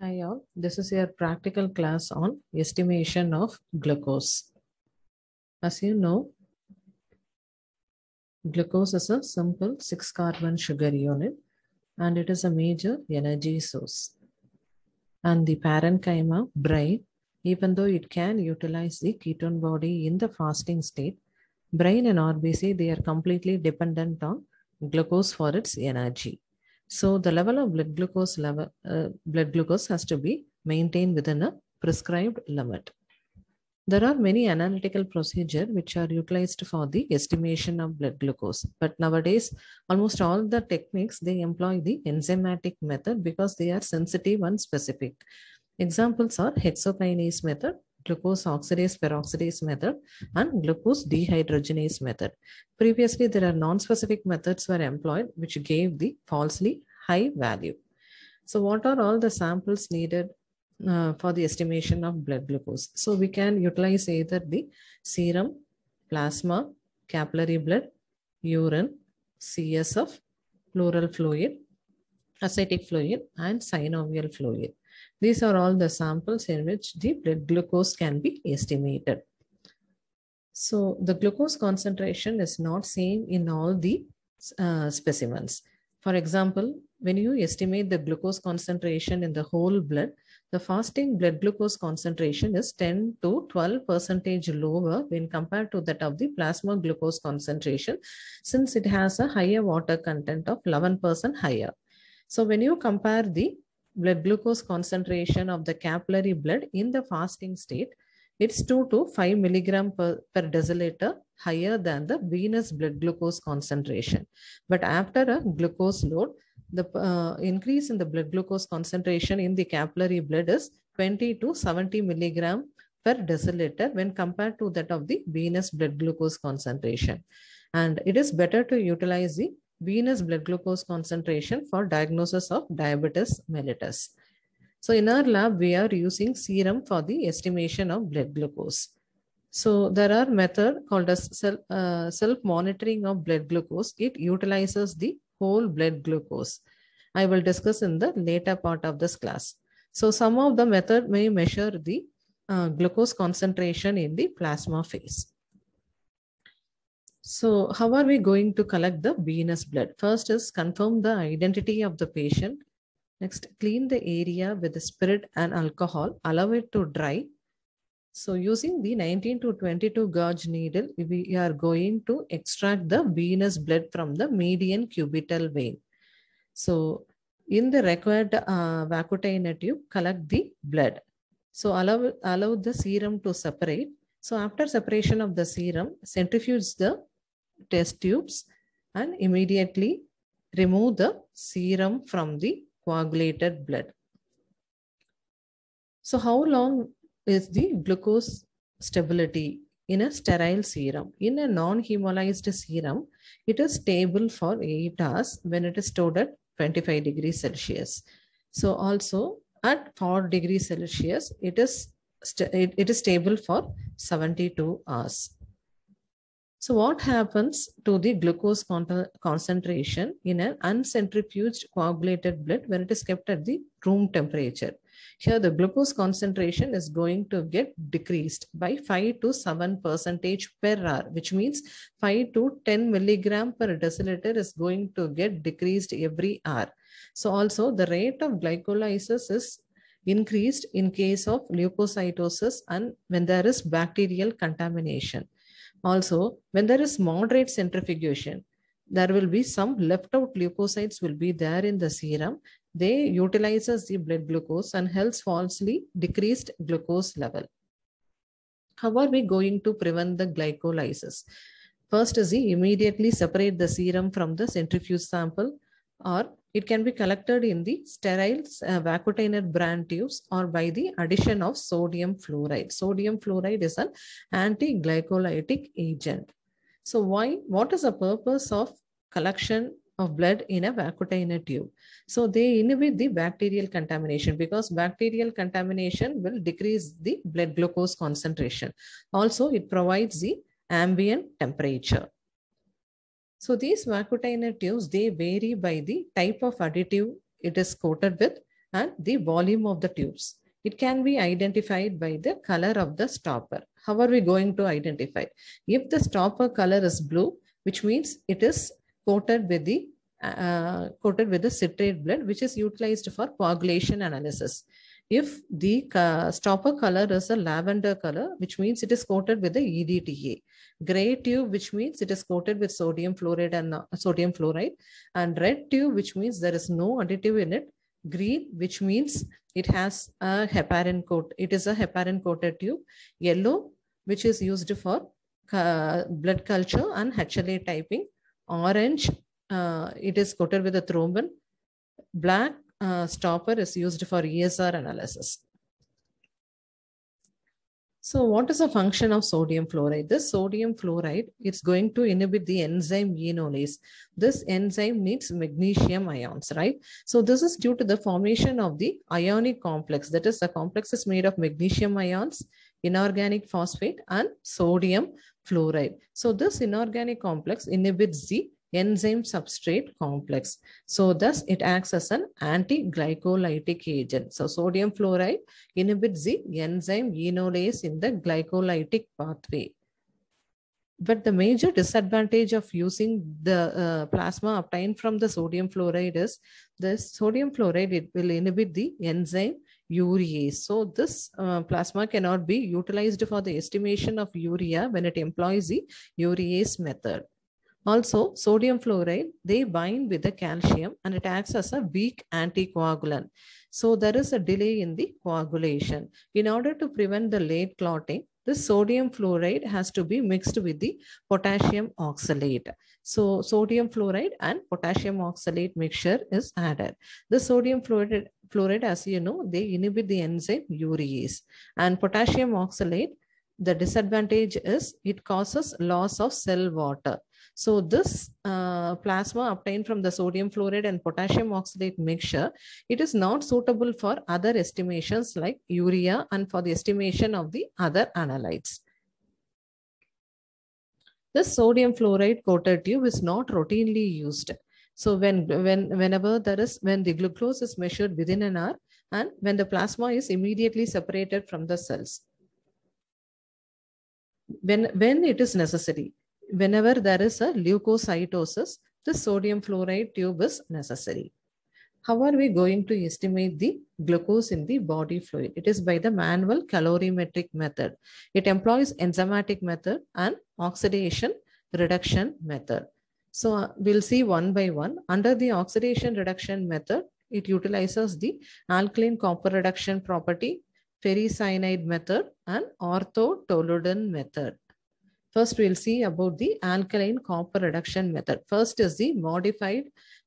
Hi all, this is your practical class on estimation of glucose. As you know, glucose is a simple 6 carbon sugar unit and it is a major energy source. And the parenchyma, brain, even though it can utilize the ketone body in the fasting state, brain and RBC, they are completely dependent on glucose for its energy. So the level of blood glucose level, uh, blood glucose has to be maintained within a prescribed limit. There are many analytical procedures which are utilized for the estimation of blood glucose. But nowadays, almost all the techniques, they employ the enzymatic method because they are sensitive and specific. Examples are hexokinase method, glucose oxidase peroxidase method, and glucose dehydrogenase method. Previously, there are non-specific methods were employed which gave the falsely high value. So, what are all the samples needed uh, for the estimation of blood glucose? So, we can utilize either the serum, plasma, capillary blood, urine, CSF, pleural fluid, acetic fluid, and synovial fluid. These are all the samples in which the blood glucose can be estimated. So, the glucose concentration is not same in all the uh, specimens. For example, when you estimate the glucose concentration in the whole blood, the fasting blood glucose concentration is 10 to 12 percentage lower when compared to that of the plasma glucose concentration since it has a higher water content of 11% higher. So when you compare the blood glucose concentration of the capillary blood in the fasting state, it's 2 to 5 milligram per, per deciliter higher than the venous blood glucose concentration. But after a glucose load, the uh, increase in the blood glucose concentration in the capillary blood is 20 to 70 milligram per deciliter when compared to that of the venous blood glucose concentration. And it is better to utilize the venous blood glucose concentration for diagnosis of diabetes mellitus. So in our lab, we are using serum for the estimation of blood glucose. So there are method called as self, uh, self monitoring of blood glucose. It utilizes the whole blood glucose. I will discuss in the later part of this class. So some of the method may measure the uh, glucose concentration in the plasma phase. So how are we going to collect the venous blood? First is confirm the identity of the patient. Next, clean the area with the spirit and alcohol. Allow it to dry so using the 19 to 22 gauge needle, we are going to extract the venous blood from the median cubital vein. So in the required uh, vacutainer tube, collect the blood. So allow, allow the serum to separate. So after separation of the serum, centrifuge the test tubes and immediately remove the serum from the coagulated blood. So how long is the glucose stability in a sterile serum. In a non-hemolyzed serum, it is stable for 8 hours when it is stored at 25 degrees Celsius. So also at 4 degrees Celsius, it is, it, it is stable for 72 hours. So what happens to the glucose con concentration in an uncentrifuged coagulated blood when it is kept at the room temperature? Here the glucose concentration is going to get decreased by 5 to 7 percentage per hour, which means 5 to 10 milligram per deciliter is going to get decreased every hour. So also the rate of glycolysis is increased in case of leukocytosis and when there is bacterial contamination. Also, when there is moderate centrifugation, there will be some left out leukocytes will be there in the serum they utilizes the blood glucose and helps falsely decreased glucose level. How are we going to prevent the glycolysis? First is the immediately separate the serum from the centrifuge sample or it can be collected in the sterile uh, vacutainer brand tubes or by the addition of sodium fluoride. Sodium fluoride is an anti-glycolytic agent. So why, what is the purpose of collection of blood in a vacutainer tube. So they inhibit the bacterial contamination because bacterial contamination will decrease the blood glucose concentration. Also, it provides the ambient temperature. So these vacutainer tubes, they vary by the type of additive it is coated with and the volume of the tubes. It can be identified by the color of the stopper. How are we going to identify? If the stopper color is blue, which means it is coated with the uh, coated with the citrate blood, which is utilized for coagulation analysis. If the uh, stopper color is a lavender color, which means it is coated with the EDTA. Gray tube, which means it is coated with sodium fluoride and uh, sodium fluoride. And red tube, which means there is no additive in it. Green, which means it has a heparin coat. It is a heparin coated tube. Yellow, which is used for uh, blood culture and HLA typing Orange, uh, it is coated with a thrombin. Black uh, stopper is used for ESR analysis. So what is the function of sodium fluoride? This sodium fluoride, it's going to inhibit the enzyme enolase. This enzyme needs magnesium ions, right? So this is due to the formation of the ionic complex. That is the complex is made of magnesium ions, inorganic phosphate and sodium fluoride. So this inorganic complex inhibits the enzyme substrate complex. So thus it acts as an anti-glycolytic agent. So sodium fluoride inhibits the enzyme enolase in the glycolytic pathway. But the major disadvantage of using the uh, plasma obtained from the sodium fluoride is the sodium fluoride, it will inhibit the enzyme urease. So this uh, plasma cannot be utilized for the estimation of urea when it employs the urease method. Also, sodium fluoride, they bind with the calcium and it acts as a weak anticoagulant. So there is a delay in the coagulation. In order to prevent the late clotting, the sodium fluoride has to be mixed with the potassium oxalate. So sodium fluoride and potassium oxalate mixture is added. The sodium fluoride fluoride, as you know, they inhibit the enzyme urease. And potassium oxalate, the disadvantage is it causes loss of cell water. So this uh, plasma obtained from the sodium fluoride and potassium oxalate mixture, it is not suitable for other estimations like urea and for the estimation of the other analytes. This sodium fluoride coated tube is not routinely used. So when, when, whenever there is, when the glucose is measured within an hour and when the plasma is immediately separated from the cells. When, when it is necessary, whenever there is a leukocytosis, the sodium fluoride tube is necessary. How are we going to estimate the glucose in the body fluid? It is by the manual calorimetric method. It employs enzymatic method and oxidation reduction method. So uh, we'll see one by one. Under the oxidation reduction method, it utilizes the alkaline copper reduction property, ferricyanide method and orthotoluene method. First, we'll see about the alkaline copper reduction method. First is the modified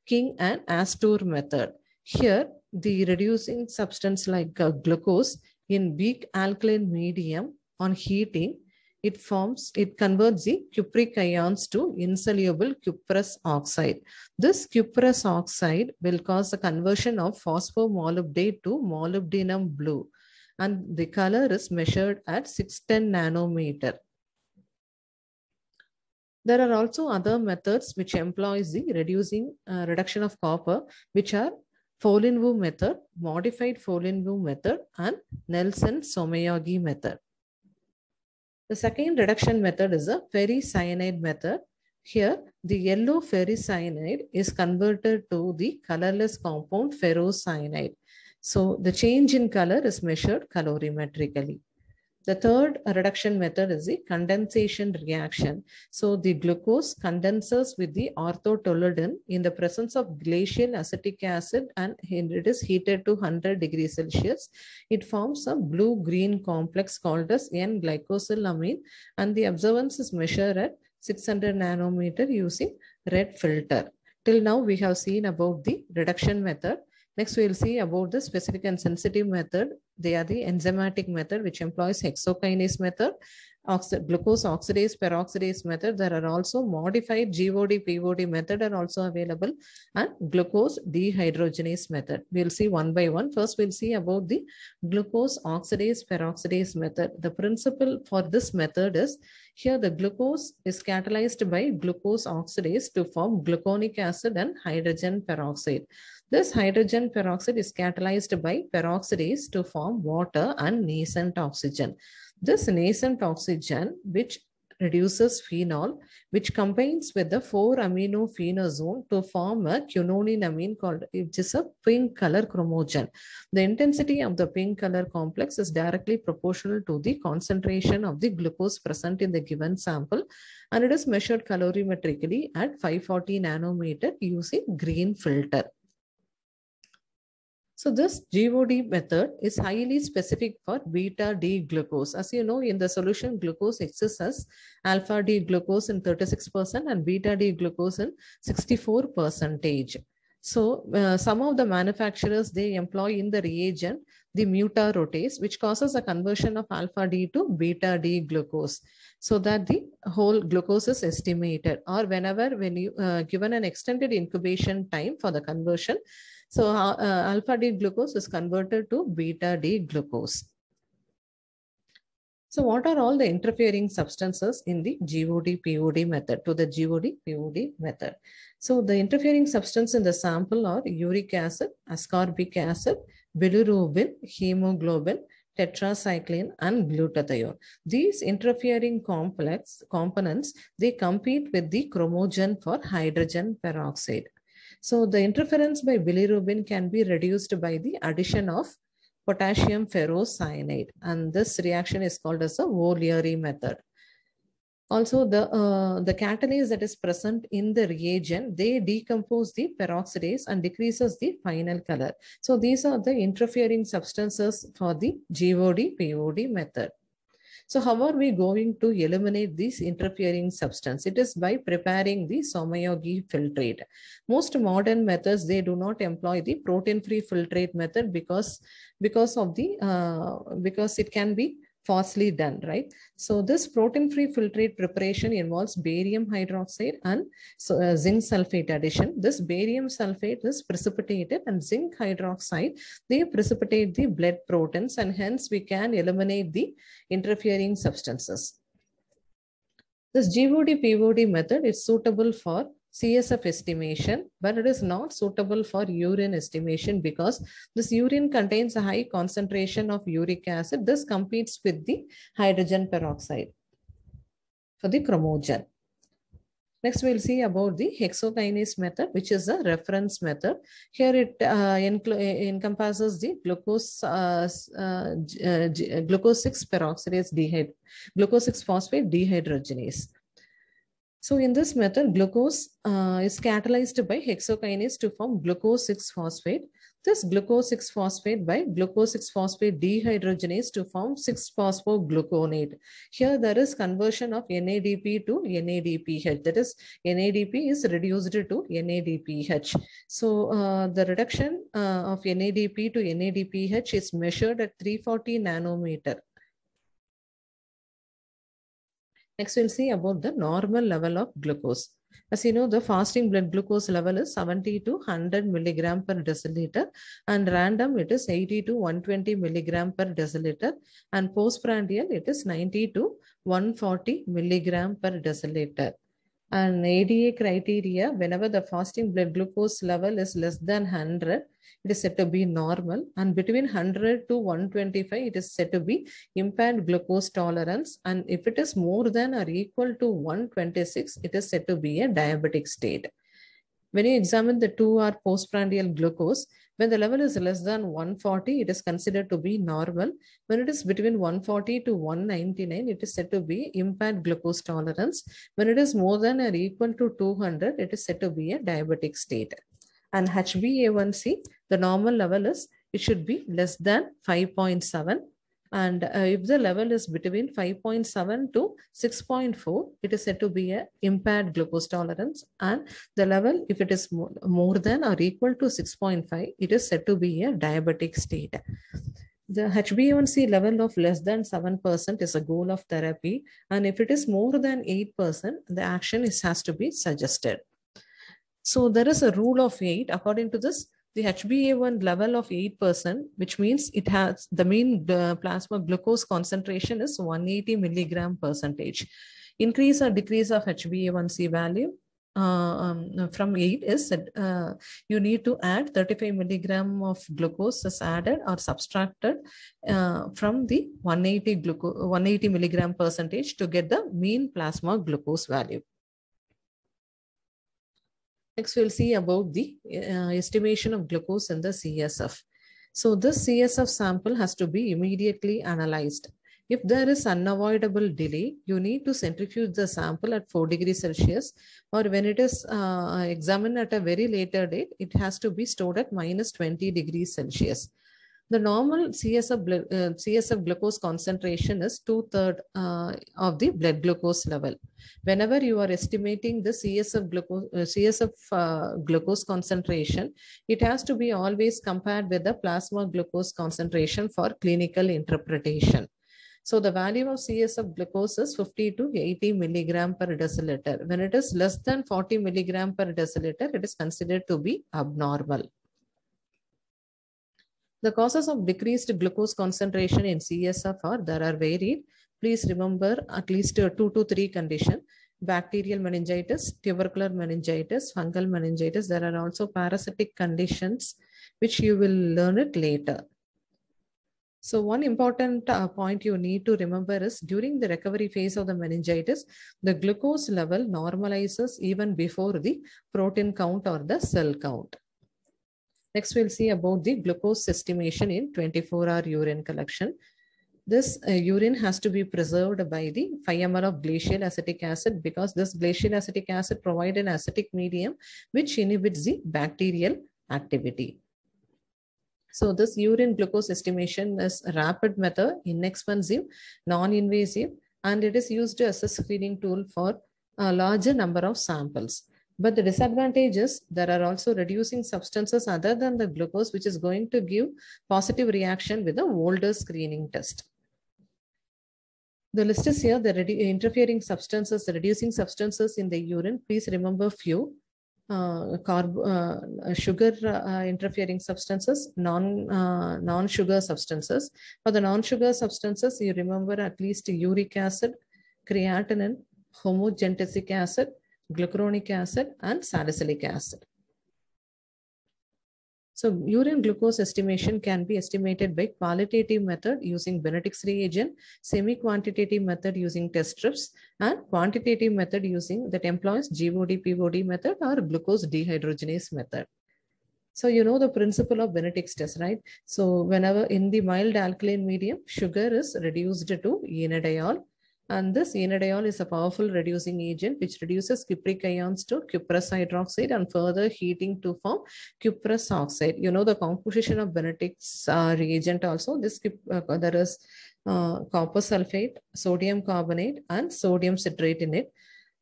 King and Astor method. Here, the reducing substance like uh, glucose in weak alkaline medium on heating it forms, it converts the cupric ions to insoluble cuprous oxide. This cuprous oxide will cause the conversion of phosphomolybdate to molybdenum blue and the color is measured at 610 nanometer. There are also other methods which employs the reducing uh, reduction of copper, which are Folin-Wu method, modified Folin-Wu method, and Nelson-Somayagi method. The second reduction method is a ferricyanide method. Here, the yellow ferricyanide is converted to the colorless compound ferrocyanide. So, the change in color is measured calorimetrically. The third reduction method is the condensation reaction. So the glucose condenses with the orthotoludin in the presence of glacial acetic acid and it is heated to 100 degrees Celsius. It forms a blue-green complex called as N-glycosylamine and the observance is measured at 600 nanometer using red filter. Till now we have seen about the reduction method Next, we will see about the specific and sensitive method. They are the enzymatic method, which employs hexokinase method oxi- glucose oxidase peroxidase method. There are also modified GOD POD method are also available and glucose dehydrogenase method. We'll see one by one. First, we'll see about the glucose oxidase peroxidase method. The principle for this method is here the glucose is catalyzed by glucose oxidase to form gluconic acid and hydrogen peroxide. This hydrogen peroxide is catalyzed by peroxidase to form water and nascent oxygen. This nascent oxygen, which reduces phenol, which combines with the 4-aminophenazone to form a quinolinamine called, which is a pink color chromogen. The intensity of the pink color complex is directly proportional to the concentration of the glucose present in the given sample and it is measured calorimetrically at 540 nanometer using green filter. So this GOD method is highly specific for beta-D glucose. As you know, in the solution, glucose exists as alpha-D glucose in 36% and beta-D glucose in 64%. So uh, some of the manufacturers, they employ in the reagent, the mutarotase, which causes a conversion of alpha-D to beta-D glucose so that the whole glucose is estimated or whenever when you uh, given an extended incubation time for the conversion, so uh, uh, alpha D glucose is converted to beta D glucose. So what are all the interfering substances in the GOD-POD method to the GOD-POD method? So the interfering substance in the sample are uric acid, ascorbic acid, bilirubin, hemoglobin, tetracycline and glutathione. These interfering complex components, they compete with the chromogen for hydrogen peroxide. So the interference by bilirubin can be reduced by the addition of potassium ferrocyanide and this reaction is called as the O'Leary method. Also the, uh, the catalase that is present in the reagent, they decompose the peroxidase and decreases the final color. So these are the interfering substances for the GOD-POD method. So how are we going to eliminate these interfering substance? It is by preparing the somayogi filtrate. Most modern methods, they do not employ the protein-free filtrate method because, because of the, uh, because it can be Falsely done, right? So this protein-free filtrate preparation involves barium hydroxide and so, uh, zinc sulfate addition. This barium sulfate is precipitated and zinc hydroxide, they precipitate the blood proteins and hence we can eliminate the interfering substances. This GVD-PVD method is suitable for CSF estimation, but it is not suitable for urine estimation because this urine contains a high concentration of uric acid. This competes with the hydrogen peroxide for the chromogen. Next, we'll see about the hexokinase method, which is a reference method. Here it uh, uh encompasses the glucose, uh, uh, glucose 6 peroxidase dehydrate, glucose 6 phosphate dehydrogenase. So in this method, glucose uh, is catalyzed by hexokinase to form glucose 6-phosphate. This glucose 6-phosphate by glucose 6-phosphate dehydrogenase to form 6-phosphogluconate. Here there is conversion of NADP to NADPH. That is, NADP is reduced to NADPH. So uh, the reduction uh, of NADP to NADPH is measured at 340 nanometer. Next, we'll see about the normal level of glucose. As you know, the fasting blood glucose level is 70 to 100 milligram per deciliter and random it is 80 to 120 milligram per deciliter and postprandial it is 90 to 140 milligram per deciliter and ADA criteria, whenever the fasting blood glucose level is less than 100, it is said to be normal. And between 100 to 125, it is said to be impaired glucose tolerance. And if it is more than or equal to 126, it is said to be a diabetic state. When you examine the 2 hour postprandial glucose, when the level is less than 140, it is considered to be normal. When it is between 140 to 199, it is said to be impaired glucose tolerance. When it is more than or equal to 200, it is said to be a diabetic state. And HbA1c, the normal level is, it should be less than 5.7 and uh, if the level is between 5.7 to 6.4, it is said to be a impaired glucose tolerance. And the level, if it is more, more than or equal to 6.5, it is said to be a diabetic state. The HbA1c level of less than 7% is a goal of therapy. And if it is more than 8%, the action is, has to be suggested. So there is a rule of eight. According to this, the HbA1 level of 8%, which means it has the mean uh, plasma glucose concentration is 180 milligram percentage. Increase or decrease of HbA1c value uh, um, from 8 is uh, you need to add 35 milligram of glucose is added or subtracted uh, from the 180, 180 milligram percentage to get the mean plasma glucose value. Next, we'll see about the uh, estimation of glucose in the CSF. So this CSF sample has to be immediately analyzed. If there is unavoidable delay, you need to centrifuge the sample at 4 degrees Celsius or when it is uh, examined at a very later date, it has to be stored at minus 20 degrees Celsius. The normal CSF, uh, CSF glucose concentration is two-thirds uh, of the blood glucose level. Whenever you are estimating the CSF, glucose, uh, CSF uh, glucose concentration, it has to be always compared with the plasma glucose concentration for clinical interpretation. So the value of CSF glucose is 50 to 80 milligram per deciliter. When it is less than 40 milligram per deciliter, it is considered to be abnormal. The causes of decreased glucose concentration in CSF there are varied. Please remember at least two to three conditions: Bacterial meningitis, tubercular meningitis, fungal meningitis. There are also parasitic conditions, which you will learn it later. So one important uh, point you need to remember is during the recovery phase of the meningitis, the glucose level normalizes even before the protein count or the cell count. Next, we'll see about the glucose estimation in 24-hour urine collection. This uh, urine has to be preserved by the 5 ml of glacial acetic acid because this glacial acetic acid provides an acidic medium which inhibits the bacterial activity. So this urine glucose estimation is rapid method, inexpensive, non-invasive, and it is used as a screening tool for a larger number of samples. But the disadvantage is there are also reducing substances other than the glucose, which is going to give positive reaction with the older screening test. The list is here, the interfering substances, the reducing substances in the urine. Please remember few. Uh, carb, uh, sugar uh, interfering substances, non, uh, non-sugar substances. For the non-sugar substances, you remember at least uric acid, creatinine, homogentesic acid, glucuronic acid and salicylic acid. So urine glucose estimation can be estimated by qualitative method using Benedict's reagent, semi-quantitative method using test strips, and quantitative method using that employs GOD, POD method or glucose dehydrogenase method. So you know the principle of Benedict's test, right? So whenever in the mild alkaline medium, sugar is reduced to enediol and this enediol is a powerful reducing agent which reduces cupric ions to cuprous hydroxide and further heating to form cuprous oxide. You know the composition of Benedict's uh, reagent also. This uh, There is uh, copper sulfate, sodium carbonate and sodium citrate in it.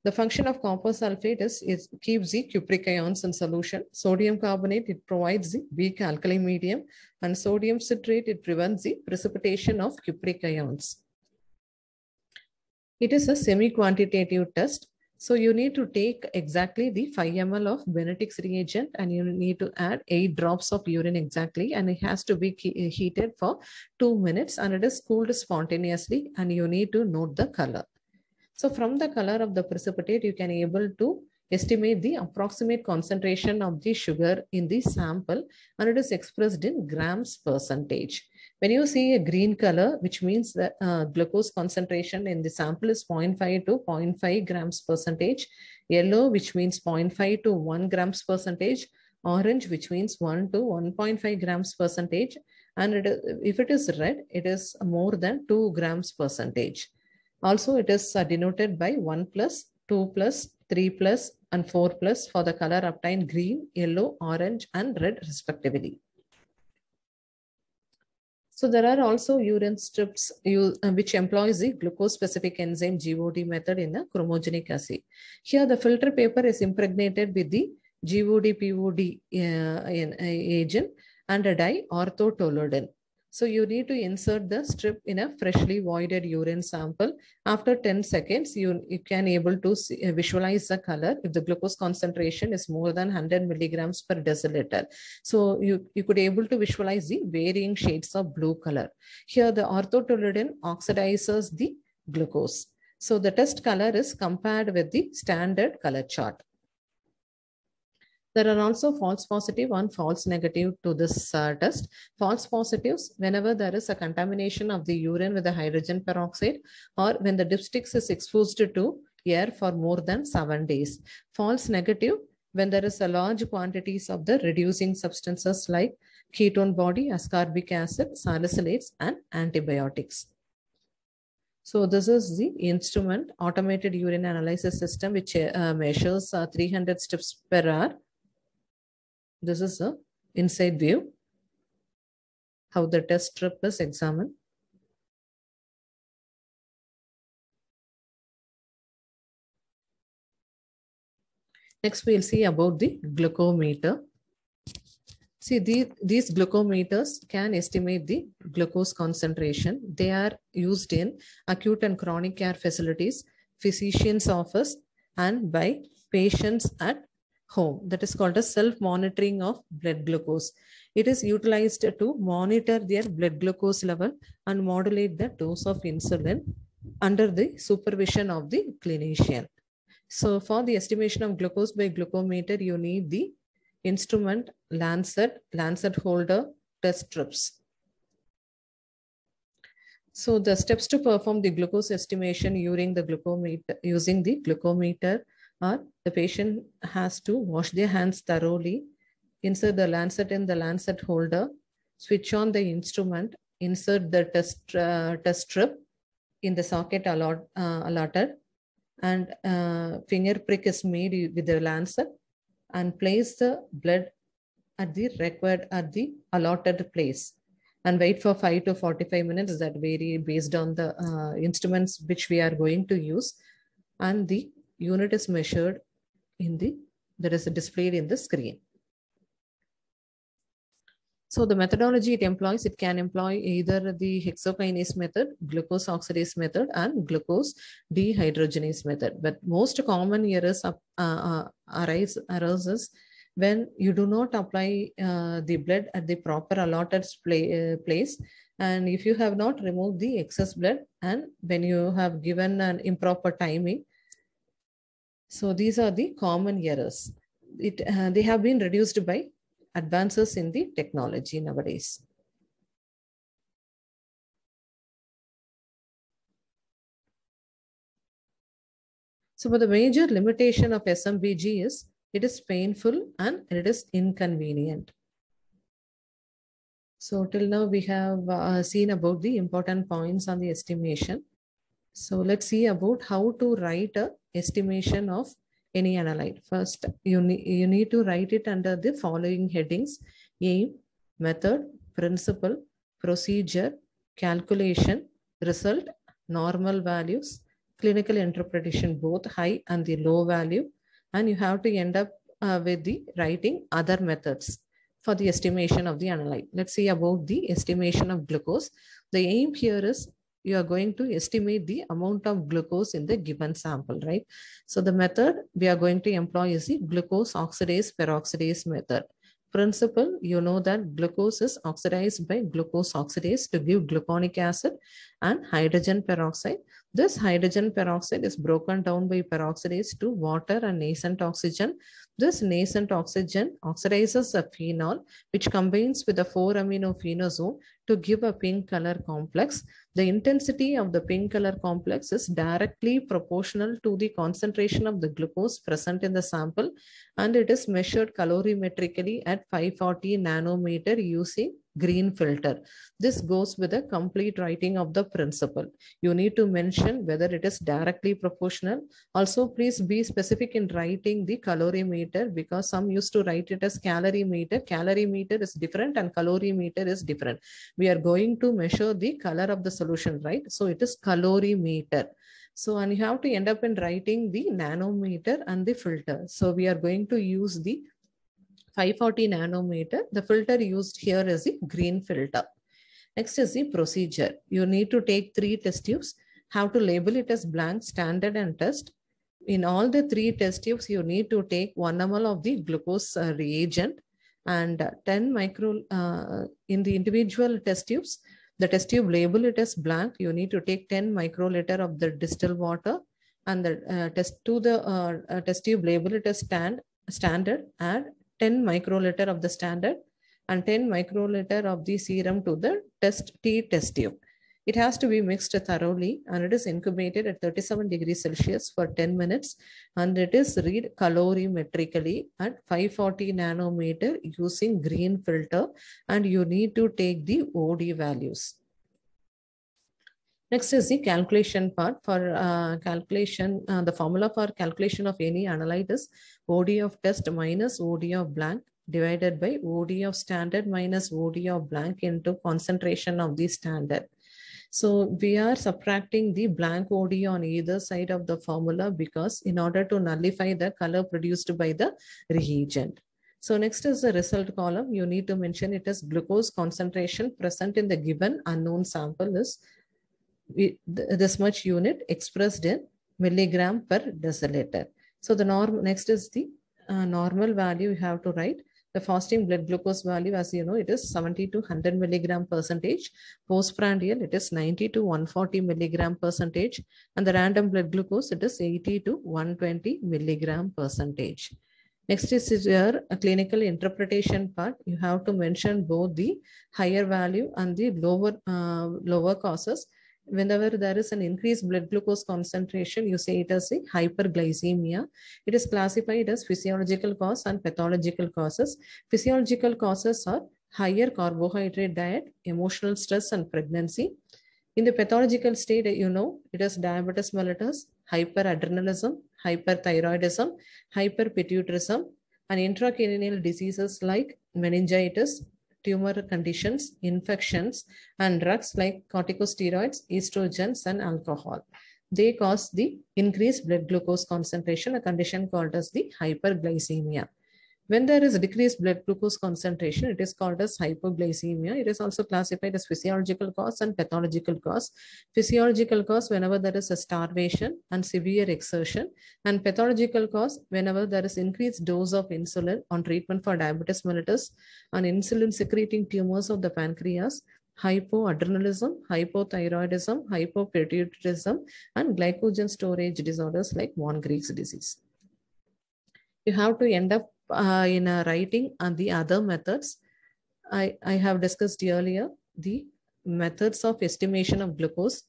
The function of copper sulfate is it keeps the cupric ions in solution. Sodium carbonate, it provides the weak alkali medium and sodium citrate, it prevents the precipitation of cupric ions. It is a semi-quantitative test. So you need to take exactly the 5 ml of Benetix reagent and you need to add 8 drops of urine exactly and it has to be heated for 2 minutes and it is cooled spontaneously and you need to note the color. So from the color of the precipitate, you can able to estimate the approximate concentration of the sugar in the sample and it is expressed in grams percentage. When you see a green color, which means that uh, glucose concentration in the sample is 0.5 to 0.5 grams percentage, yellow, which means 0.5 to 1 grams percentage, orange, which means 1 to 1.5 grams percentage, and it, if it is red, it is more than 2 grams percentage. Also, it is uh, denoted by 1 plus, 2 plus, 3 plus, and 4 plus for the color obtained green, yellow, orange, and red respectively. So there are also urine strips you, uh, which employs the glucose-specific enzyme GOD method in the chromogenic assay. Here the filter paper is impregnated with the GOD-POD uh, uh, agent and a dye orthotoluene. So you need to insert the strip in a freshly voided urine sample. After 10 seconds, you, you can able to see, uh, visualize the color if the glucose concentration is more than 100 milligrams per deciliter. So you, you could able to visualize the varying shades of blue color. Here the orthotolidin oxidizes the glucose. So the test color is compared with the standard color chart. There are also false positive and false negative to this uh, test. False positives, whenever there is a contamination of the urine with the hydrogen peroxide or when the dipsticks is exposed to air for more than seven days. False negative, when there is a large quantities of the reducing substances like ketone body, ascorbic acid, salicylates, and antibiotics. So this is the instrument, automated urine analysis system, which uh, measures uh, 300 steps per hour. This is a uh, inside view, how the test strip is examined. Next, we'll see about the glucometer. See, the, these glucometers can estimate the glucose concentration. They are used in acute and chronic care facilities, physician's office, and by patients at home. That is called a self monitoring of blood glucose. It is utilized to monitor their blood glucose level and modulate the dose of insulin under the supervision of the clinician. So for the estimation of glucose by glucometer, you need the instrument, lancet, lancet holder, test strips. So the steps to perform the glucose estimation using the glucometer, using the glucometer or the patient has to wash their hands thoroughly, insert the lancet in the lancet holder, switch on the instrument, insert the test, uh, test strip in the socket allot, uh, allotted, and uh, finger prick is made with the lancet and place the blood at the required at the allotted place and wait for 5 to 45 minutes that vary based on the uh, instruments which we are going to use and the unit is measured in the, that is displayed in the screen. So the methodology it employs, it can employ either the hexokinase method, glucose oxidase method, and glucose dehydrogenase method. But most common errors uh, uh, arise arises when you do not apply uh, the blood at the proper allotted play, uh, place, and if you have not removed the excess blood, and when you have given an improper timing, so these are the common errors. It, uh, they have been reduced by advances in the technology nowadays. So but the major limitation of SMBG is it is painful and it is inconvenient. So till now we have uh, seen about the important points on the estimation. So let's see about how to write a estimation of any analyte. First, you, ne you need to write it under the following headings, aim, method, principle, procedure, calculation, result, normal values, clinical interpretation, both high and the low value. And you have to end up uh, with the writing other methods for the estimation of the analyte. Let's see about the estimation of glucose. The aim here is you are going to estimate the amount of glucose in the given sample, right? So the method we are going to employ is the glucose oxidase peroxidase method. Principle, you know that glucose is oxidized by glucose oxidase to give gluconic acid and hydrogen peroxide. This hydrogen peroxide is broken down by peroxidase to water and nascent oxygen. This nascent oxygen oxidizes a phenol which combines with a 4-amino to give a pink color complex. The intensity of the pink color complex is directly proportional to the concentration of the glucose present in the sample and it is measured calorimetrically at 540 nanometer using green filter. This goes with a complete writing of the principle. You need to mention whether it is directly proportional. Also, please be specific in writing the calorimeter because some used to write it as calorimeter. Calorimeter is different and calorimeter is different. We are going to measure the color of the solution, right? So it is calorimeter. So, and you have to end up in writing the nanometer and the filter. So we are going to use the 540 nanometer. The filter used here is the green filter. Next is the procedure. You need to take three test tubes, have to label it as blank, standard and test. In all the three test tubes, you need to take 1 ml of the glucose uh, reagent and uh, 10 micro uh, in the individual test tubes. The test tube label it as blank. You need to take 10 microliter of the distilled water and the uh, test to the uh, uh, test tube label it as stand, standard. Add 10 microliter of the standard and 10 microliter of the serum to the test T test tube. It has to be mixed thoroughly and it is incubated at 37 degrees Celsius for 10 minutes and it is read calorimetrically at 540 nanometer using green filter and you need to take the OD values. Next is the calculation part. For uh, calculation, uh, the formula for calculation of any analyte is OD of test minus OD of blank divided by OD of standard minus OD of blank into concentration of the standard. So we are subtracting the blank OD on either side of the formula because in order to nullify the color produced by the reagent. So next is the result column. You need to mention it as glucose concentration present in the given unknown sample is this much unit expressed in milligram per deciliter. So the norm next is the uh, normal value you have to write. The fasting blood glucose value, as you know, it is 70 to 100 milligram percentage. Postprandial, it is 90 to 140 milligram percentage. And the random blood glucose, it is 80 to 120 milligram percentage. Next is your clinical interpretation part. You have to mention both the higher value and the lower, uh, lower causes whenever there is an increased blood glucose concentration, you say it as a hyperglycemia. It is classified as physiological cause and pathological causes. Physiological causes are higher carbohydrate diet, emotional stress, and pregnancy. In the pathological state, you know, it is diabetes mellitus, hyperadrenalism, hyperthyroidism, hyperpituitarism, and intracranial diseases like meningitis, tumor conditions, infections, and drugs like corticosteroids, estrogens, and alcohol. They cause the increased blood glucose concentration, a condition called as the hyperglycemia. When there is decreased blood glucose concentration, it is called as hypoglycemia. It is also classified as physiological cause and pathological cause. Physiological cause whenever there is a starvation and severe exertion and pathological cause whenever there is increased dose of insulin on treatment for diabetes mellitus and insulin secreting tumors of the pancreas hypoadrenalism, hypothyroidism, hypopituitarism, and glycogen storage disorders like von Greek's disease. You have to end up uh, in uh, writing and the other methods. I, I have discussed earlier the methods of estimation of glucose.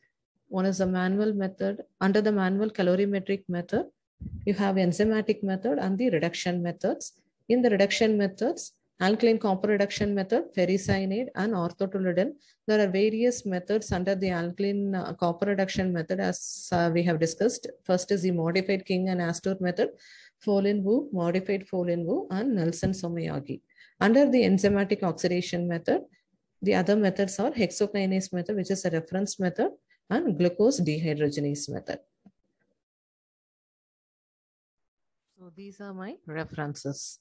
One is the manual method. Under the manual calorimetric method, you have enzymatic method and the reduction methods. In the reduction methods, alkaline copper reduction method, ferricyanide and orthotoluidine. There are various methods under the alkaline uh, copper reduction method as uh, we have discussed. First is the modified King and Astor method folin VU, modified folin VU, and Nelson Somayagi. Under the enzymatic oxidation method, the other methods are hexokinase method, which is a reference method, and glucose dehydrogenase method. So these are my references.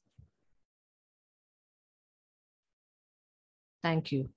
Thank you.